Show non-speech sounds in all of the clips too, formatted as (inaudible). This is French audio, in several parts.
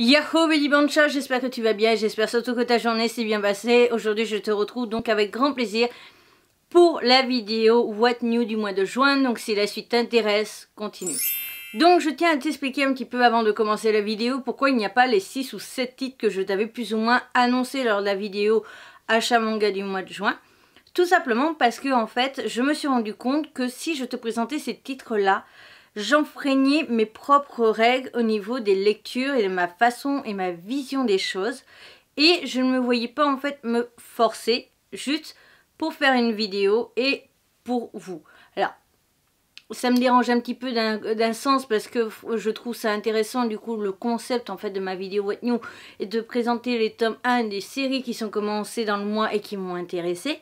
Yahoo Bancha, j'espère que tu vas bien, j'espère surtout que ta journée s'est bien passée. Aujourd'hui je te retrouve donc avec grand plaisir pour la vidéo What New du mois de juin, donc si la suite t'intéresse, continue. Donc je tiens à t'expliquer un petit peu avant de commencer la vidéo pourquoi il n'y a pas les 6 ou 7 titres que je t'avais plus ou moins annoncés lors de la vidéo achat manga du mois de juin. Tout simplement parce que en fait je me suis rendu compte que si je te présentais ces titres là, j'enfreignais mes propres règles au niveau des lectures et de ma façon et ma vision des choses. Et je ne me voyais pas en fait me forcer juste pour faire une vidéo et pour vous. Alors, ça me dérange un petit peu d'un sens parce que je trouve ça intéressant du coup le concept en fait de ma vidéo What New et de présenter les tomes 1 des séries qui sont commencées dans le mois et qui m'ont intéressé.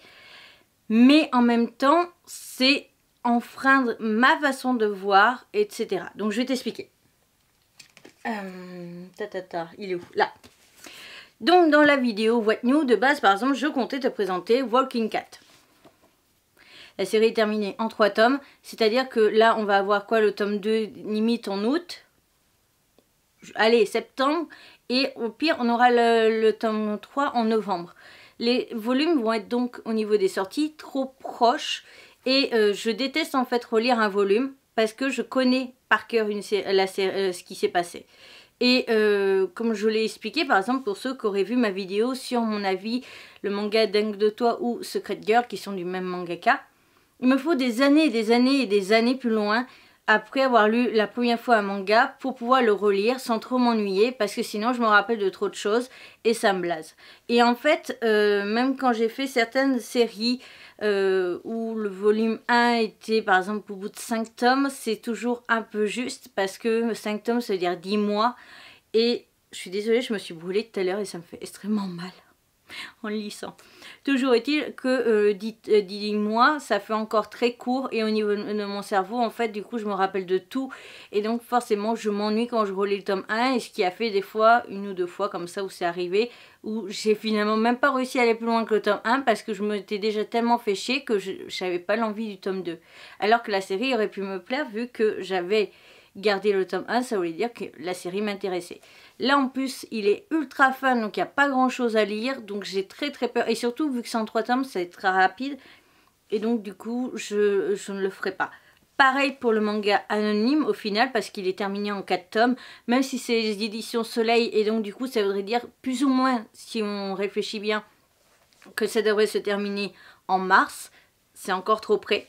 Mais en même temps, c'est enfreindre ma façon de voir, etc. Donc je vais t'expliquer. Euh, ta, ta, ta, il est où Là. Donc dans la vidéo What New, de base par exemple, je comptais te présenter Walking Cat. La série est terminée en trois tomes, c'est-à-dire que là on va avoir quoi le tome 2 limite en août, allez septembre, et au pire on aura le, le tome 3 en novembre. Les volumes vont être donc au niveau des sorties trop proches et euh, je déteste en fait relire un volume parce que je connais par cœur euh, ce qui s'est passé. Et euh, comme je l'ai expliqué, par exemple, pour ceux qui auraient vu ma vidéo sur mon avis, le manga Dingue de Toi ou Secret Girl, qui sont du même mangaka, il me faut des années et des années et des années plus loin après avoir lu la première fois un manga pour pouvoir le relire sans trop m'ennuyer parce que sinon je me rappelle de trop de choses et ça me blase. Et en fait, même quand j'ai fait certaines séries euh, où le volume 1 était par exemple au bout de 5 tomes, c'est toujours un peu juste parce que 5 tomes ça veut dire 10 mois et je suis désolée, je me suis brûlée tout à l'heure et ça me fait extrêmement mal. (laughs) en lissant Toujours est-il que euh, euh, dites-moi, ça fait encore très court et au niveau de mon cerveau, en fait, du coup, je me rappelle de tout. Et donc, forcément, je m'ennuie quand je relis le tome 1 et ce qui a fait des fois, une ou deux fois comme ça, où c'est arrivé, où j'ai finalement même pas réussi à aller plus loin que le tome 1 parce que je m'étais déjà tellement fait que je n'avais pas l'envie du tome 2. Alors que la série aurait pu me plaire vu que j'avais garder le tome 1, ça voulait dire que la série m'intéressait. Là en plus, il est ultra fun, donc il n'y a pas grand chose à lire, donc j'ai très très peur. Et surtout, vu que c'est en 3 tomes, c'est très rapide, et donc du coup, je, je ne le ferai pas. Pareil pour le manga anonyme au final parce qu'il est terminé en 4 tomes, même si c'est les éditions Soleil et donc du coup ça voudrait dire plus ou moins, si on réfléchit bien, que ça devrait se terminer en mars. C'est encore trop près.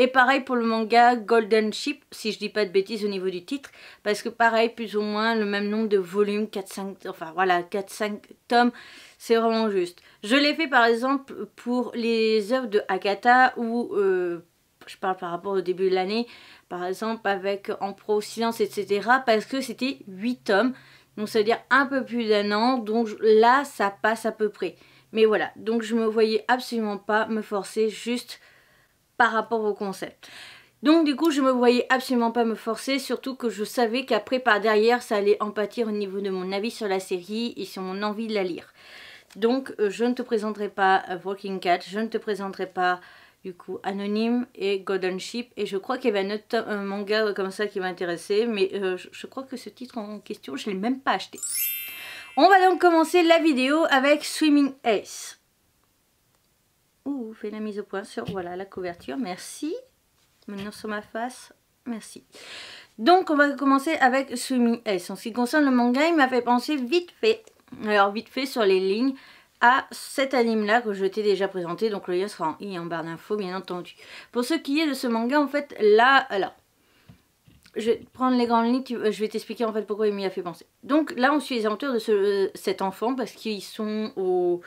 Et pareil pour le manga Golden Ship, si je dis pas de bêtises au niveau du titre, parce que pareil, plus ou moins le même nombre de volumes, 4-5, enfin voilà, 4-5 tomes, c'est vraiment juste. Je l'ai fait par exemple pour les œuvres de Hakata, où euh, je parle par rapport au début de l'année, par exemple avec En Pro Silence, etc., parce que c'était 8 tomes, donc ça veut dire un peu plus d'un an, donc là ça passe à peu près. Mais voilà, donc je me voyais absolument pas me forcer juste par rapport au concept. Donc du coup je me voyais absolument pas me forcer, surtout que je savais qu'après par derrière ça allait empâtir au niveau de mon avis sur la série et sur mon envie de la lire. Donc euh, je ne te présenterai pas euh, Walking Cat, je ne te présenterai pas du coup Anonyme et Golden Sheep et je crois qu'il y avait un, autre, manga comme ça qui m'intéressait mais euh, je crois que ce titre en question je l'ai même pas acheté. On va donc commencer la vidéo avec Swimming Ace. Ouh, fait la mise au point sur voilà la couverture. Merci. Maintenant sur ma face. Merci. Donc on va commencer avec Sumi S. En ce qui concerne le manga, il m'a fait penser vite fait. Alors vite fait sur les lignes à cet anime là que je t'ai déjà présenté donc le lien sera en i et en barre d'infos bien entendu pour ce qui est de ce manga en fait là alors je vais prendre les grandes lignes, euh, je vais t'expliquer en fait pourquoi il m'y a fait penser. Donc là, on suit les aventures de euh, cet enfant parce qu'ils sont au,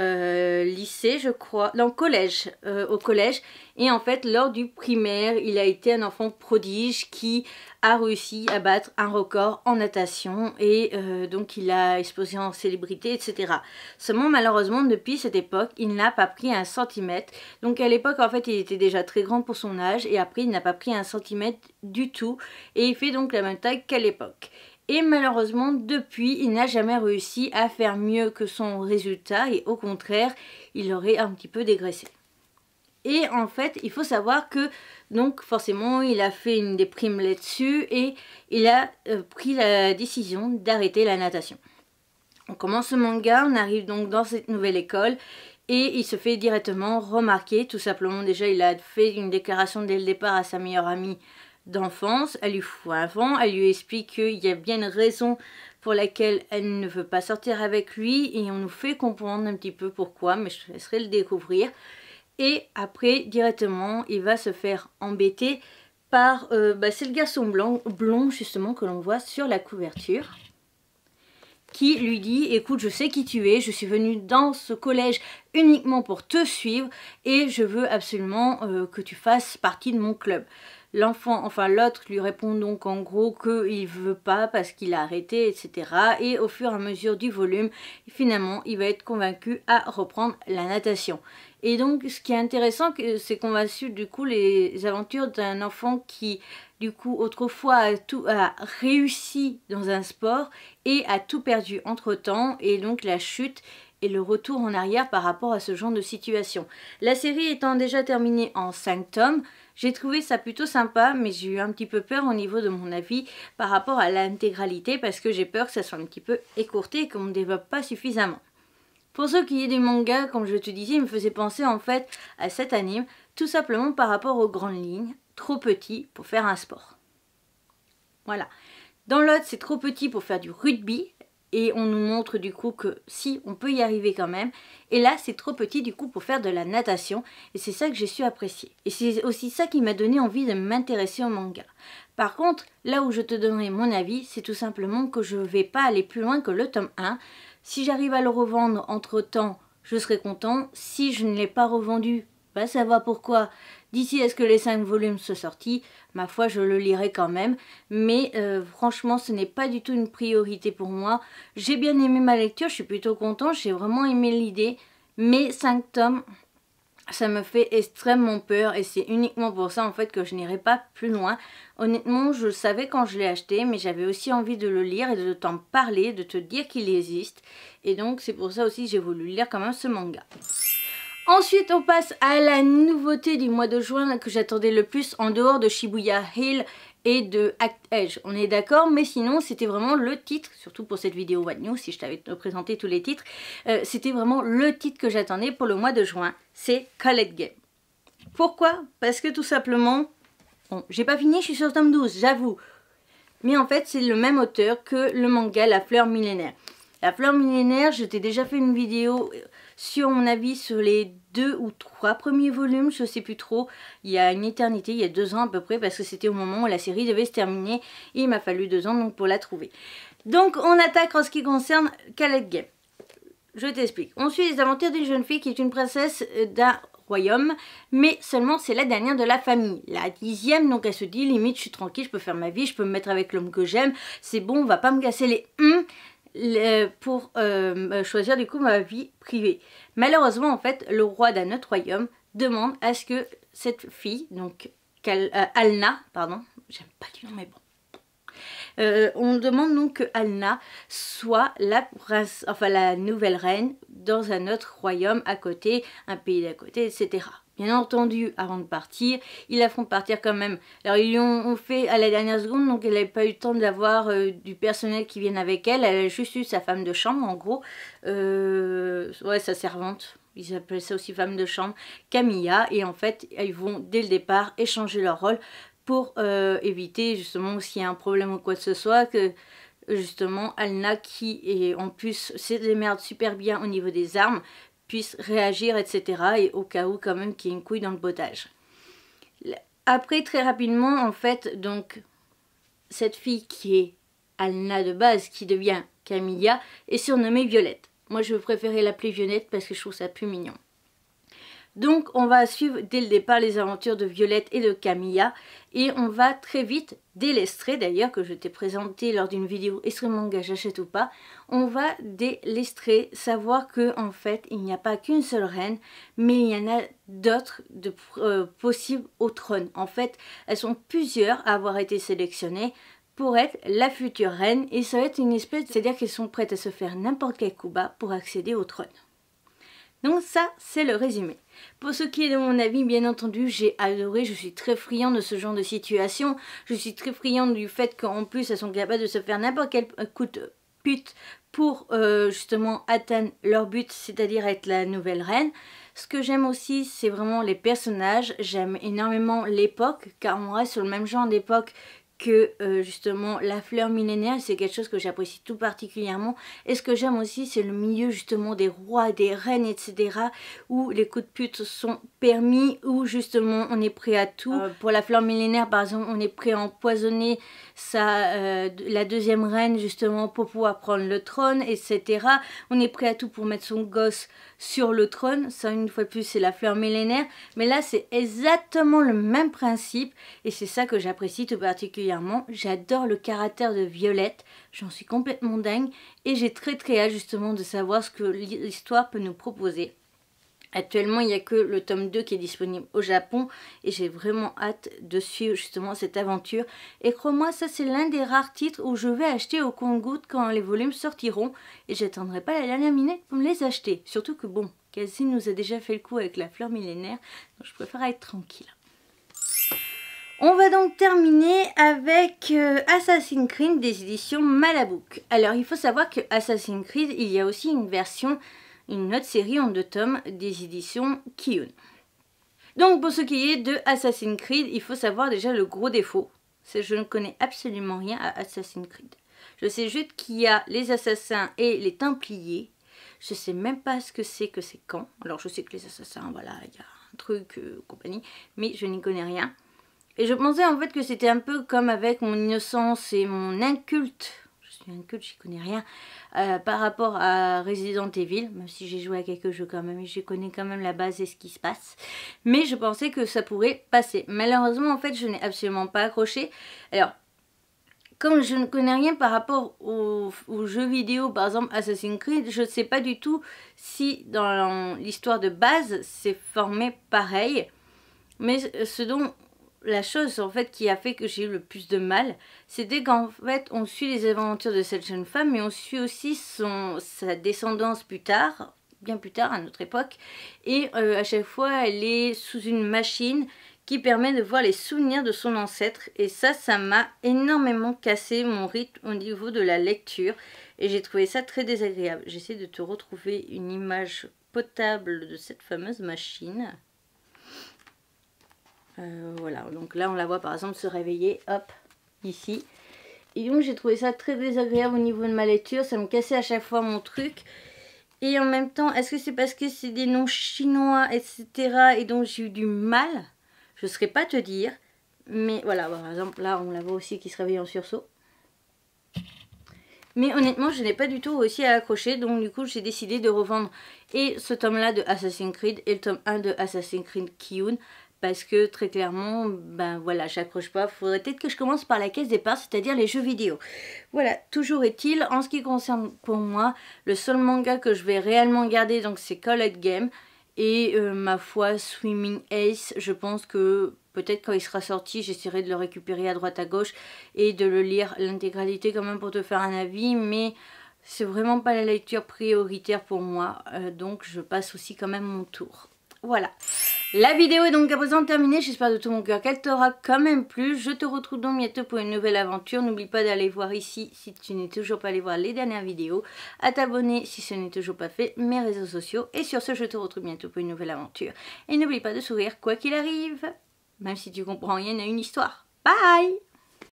euh, lycée, je crois, dans collège, euh, au collège. Et en fait, lors du primaire, il a été un enfant prodige qui a réussi à battre un record en natation et euh, donc il a exposé en célébrité, etc. Seulement, malheureusement, depuis cette époque, il n'a pas pris un centimètre. Donc à l'époque, en fait, il était déjà très grand pour son âge et après, il n'a pas pris un centimètre du tout et il fait donc la même taille qu'à l'époque. Et malheureusement, depuis, il n'a jamais réussi à faire mieux que son résultat et au contraire, il aurait un petit peu dégraissé. Et en fait, il faut savoir que, donc forcément, il a fait une déprime là-dessus et il a euh, pris la décision d'arrêter la natation. On commence ce manga, on arrive donc dans cette nouvelle école et il se fait directement remarquer. Tout simplement, déjà, il a fait une déclaration dès le départ à sa meilleure amie d'enfance, elle lui fout un vent, elle lui explique qu'il y a bien une raison pour laquelle elle ne veut pas sortir avec lui et on nous fait comprendre un petit peu pourquoi, mais je te laisserai le découvrir. Et après, directement, il va se faire embêter par... Euh, bah, c'est le garçon blanc, blond, justement, que l'on voit sur la couverture qui lui dit écoute je sais qui tu es, je suis venue dans ce collège uniquement pour te suivre et je veux absolument euh, que tu fasses partie de mon club. L'enfant, enfin l'autre, lui répond donc en gros qu'il ne veut pas parce qu'il a arrêté, etc. Et au fur et à mesure du volume, finalement, il va être convaincu à reprendre la natation. Et donc, ce qui est intéressant, c'est qu'on va suivre du coup les aventures d'un enfant qui, du coup, autrefois a, tout, a réussi dans un sport et a tout perdu entre-temps, et donc la chute et le retour en arrière par rapport à ce genre de situation. La série étant déjà terminée en 5 tomes, j'ai trouvé ça plutôt sympa, mais j'ai eu un petit peu peur au niveau de mon avis par rapport à l'intégralité parce que j'ai peur que ça soit un petit peu écourté et qu'on ne développe pas suffisamment. Pour ceux qui aient des mangas, comme je te disais, me faisait penser en fait à cet anime, tout simplement par rapport aux grandes lignes, trop petit pour faire un sport. Voilà. Dans l'autre, c'est trop petit pour faire du rugby, et on nous montre du coup que si on peut y arriver quand même et là c'est trop petit du coup pour faire de la natation et c'est ça que j'ai su apprécier et c'est aussi ça qui m'a donné envie de m'intéresser au manga par contre là où je te donnerai mon avis c'est tout simplement que je ne vais pas aller plus loin que le tome 1 si j'arrive à le revendre entre temps je serai content si je ne l'ai pas revendu bah savoir pourquoi D'ici à ce que les 5 volumes soient sortis, ma foi, je le lirai quand même. Mais euh, franchement, ce n'est pas du tout une priorité pour moi. J'ai bien aimé ma lecture, je suis plutôt content, j'ai vraiment aimé l'idée. Mais 5 tomes, ça me fait extrêmement peur et c'est uniquement pour ça en fait que je n'irai pas plus loin. Honnêtement, je le savais quand je l'ai acheté, mais j'avais aussi envie de le lire et de t'en parler, de te dire qu'il existe. Et donc c'est pour ça aussi que j'ai voulu lire quand même ce manga. Ensuite, on passe à la nouveauté du mois de juin que j'attendais le plus en dehors de Shibuya Hill et de Act Edge, on est d'accord, mais sinon c'était vraiment le titre, surtout pour cette vidéo What News, si je t'avais présenté tous les titres, euh, c'était vraiment le titre que j'attendais pour le mois de juin, c'est Colette Game. Pourquoi Parce que tout simplement, j'ai pas fini, je suis sur Tom 12, j'avoue, mais en fait c'est le même auteur que le manga La Fleur Millénaire. La fleur millénaire, je t'ai déjà fait une vidéo euh, sur mon avis sur les deux ou trois premiers volumes, je sais plus trop, il y a une éternité, il y a deux ans à peu près, parce que c'était au moment où la série devait se terminer, et il m'a fallu deux ans donc pour la trouver. Donc on attaque en ce qui concerne Khaled Game. Je t'explique. On suit les aventures d'une jeune fille qui est une princesse euh, d'un royaume, mais seulement c'est la dernière de la famille, la dixième, donc elle se dit limite je suis tranquille, je peux faire ma vie, je peux me mettre avec l'homme que j'aime, c'est bon, on va pas me casser les hum pour euh, euh, choisir du coup ma vie privée. Malheureusement en fait le roi d'un autre royaume demande à ce que cette fille, donc euh, Alna, pardon, j'aime pas du nom mais bon. on demande donc que Alna soit la, enfin, la nouvelle reine dans un autre royaume à côté, un pays d'à côté, etc. Bien entendu, avant de partir, ils la font partir quand même. Alors ils l'ont fait à la dernière seconde, donc elle n'avait pas eu le temps d'avoir euh, du personnel qui vienne avec elle. Elle a juste eu sa femme de chambre, en gros. Euh, ouais, sa servante. Ils appellent ça aussi femme de chambre, Camilla. Et en fait, ils vont dès le départ échanger leur rôle pour euh, éviter justement s'il y a un problème ou quoi que ce soit que justement Alna qui et en plus se démerde super bien au niveau des armes puisse réagir, etc. Et au cas où, quand même, qu'il y ait une couille dans le botage Après, très rapidement, en fait, donc, cette fille qui est Alna de base, qui devient Camilla, est surnommée Violette. Moi, je préférais l'appeler Violette parce que je trouve ça plus mignon. Donc on va suivre dès le départ les aventures de Violette et de Camilla et on va très vite, délestrer, d'ailleurs que je t'ai présenté lors d'une vidéo extrêmement manga j'achète ou pas, on va délestrer, savoir qu'en en fait il n'y a pas qu'une seule reine mais il y en a d'autres euh, possibles au trône. En fait elles sont plusieurs à avoir été sélectionnées pour être la future reine et ça va être une espèce, c'est-à-dire qu'elles sont prêtes à se faire n'importe quel coup bas pour accéder au trône. Donc ça c'est le résumé. Pour ce qui est de mon avis, bien entendu, j'ai adoré, je suis très friande de ce genre de situation, je suis très friande du fait qu'en plus elles sont capables de se faire n'importe quel euh, coup de pute pour euh, justement atteindre leur but, c'est-à-dire être la nouvelle reine. Ce que j'aime aussi, c'est vraiment les personnages. J'aime énormément l'époque, car on reste sur le même genre d'époque que euh, justement la fleur millénaire, c'est quelque chose que j'apprécie tout particulièrement. Et ce que j'aime aussi, c'est le milieu justement des rois, des reines, etc. où les coups de pute sont permis, où justement on est prêt à tout. Euh. pour la fleur millénaire, par exemple, on est prêt à empoisonner euh, la deuxième reine justement pour pouvoir prendre le trône, etc. On est prêt à tout pour mettre son gosse sur le trône. Ça, une fois de plus, c'est la fleur millénaire. Mais là, c'est exactement le même principe et c'est ça que j'apprécie tout particulièrement J'adore le caractère de Violette, j'en suis complètement dingue et j'ai très très hâte justement de savoir ce que l'histoire peut nous proposer. Actuellement, il n'y a que le tome 2 qui est disponible au Japon et j'ai vraiment hâte de suivre justement cette aventure. Et crois-moi, ça c'est l'un des rares titres où je vais acheter au compte quand les volumes sortiront et j'attendrai pas la dernière minute pour me les acheter. Surtout que bon, Cassie nous a déjà fait le coup avec la fleur millénaire, donc je préfère être tranquille. On va donc terminer avec euh, Assassin's Creed des éditions Malabook. Alors il faut savoir que Assassin's Creed, il y a aussi une version, une autre série en deux tomes des éditions Kiyun. Donc pour ce qui est de Assassin's Creed, il faut savoir déjà le gros défaut, c'est je ne connais absolument rien à Assassin's Creed. Je sais juste qu'il y a les assassins et les templiers. Je sais même pas ce que c'est que c'est quand. Alors je sais que les assassins, voilà, il y a un truc, euh, compagnie, mais je n'y connais rien. Et je pensais en fait que c'était un peu comme avec mon innocence et mon inculte. Je suis inculte, j'y connais rien. Euh, par rapport à Resident Evil, même si j'ai joué à quelques jeux quand même, et je connais quand même la base et ce qui se passe. Mais je pensais que ça pourrait passer. Malheureusement, en fait, je n'ai absolument pas accroché. Alors, comme je ne connais rien par rapport aux, jeux vidéo, par exemple Assassin's Creed, je ne sais pas du tout si dans l'histoire de base c'est formé pareil. Mais ce dont la chose en fait qui a fait que j'ai eu le plus de mal, c'est dès qu'en fait on suit les aventures de cette jeune femme, mais on suit aussi sa descendance plus tard, bien plus tard à notre époque, et euh, à chaque fois elle est sous une machine qui permet de voir les souvenirs de son ancêtre, et ça, ça m'a énormément cassé mon rythme au niveau de la lecture, et j'ai trouvé ça très désagréable. J'essaie de te retrouver une image potable de cette fameuse machine. Euh, voilà, donc là on la voit par exemple se réveiller, hop, ici. Et donc j'ai trouvé ça très désagréable au niveau de ma lecture, ça me cassait à chaque fois mon truc. Et en même temps, est-ce que c'est parce que c'est des noms chinois, etc. et donc j'ai eu du mal Je ne saurais pas te dire. Mais voilà, par exemple, là on la voit aussi qui se réveille en sursaut. Mais honnêtement, je n'ai pas du tout réussi à accrocher, donc du coup j'ai décidé de revendre et ce tome-là de Assassin's Creed et le tome 1 de Assassin's Creed Kiyun parce que très clairement, ben voilà, j'accroche pas. Faudrait peut-être que je commence par la caisse départ, c'est-à-dire les jeux vidéo. Voilà, toujours est-il, en ce qui concerne pour moi, le seul manga que je vais réellement garder, donc c'est Call the Game. Et euh, ma foi, Swimming Ace, je pense que peut-être quand il sera sorti, j'essaierai de le récupérer à droite à gauche et de le lire l'intégralité quand même pour te faire un avis. Mais c'est vraiment pas la lecture prioritaire pour moi, euh, donc je passe aussi quand même mon tour. Voilà. La vidéo est donc à présent terminée, j'espère de tout mon cœur qu'elle t'aura quand même plu. Je te retrouve donc bientôt pour une nouvelle aventure. N'oublie pas d'aller voir ici si tu n'es toujours pas allé voir les dernières vidéos, à t'abonner si ce n'est toujours pas fait, mes réseaux sociaux. Et sur ce, je te retrouve bientôt pour une nouvelle aventure. Et n'oublie pas de sourire quoi qu'il arrive, même si tu comprends rien à une histoire. Bye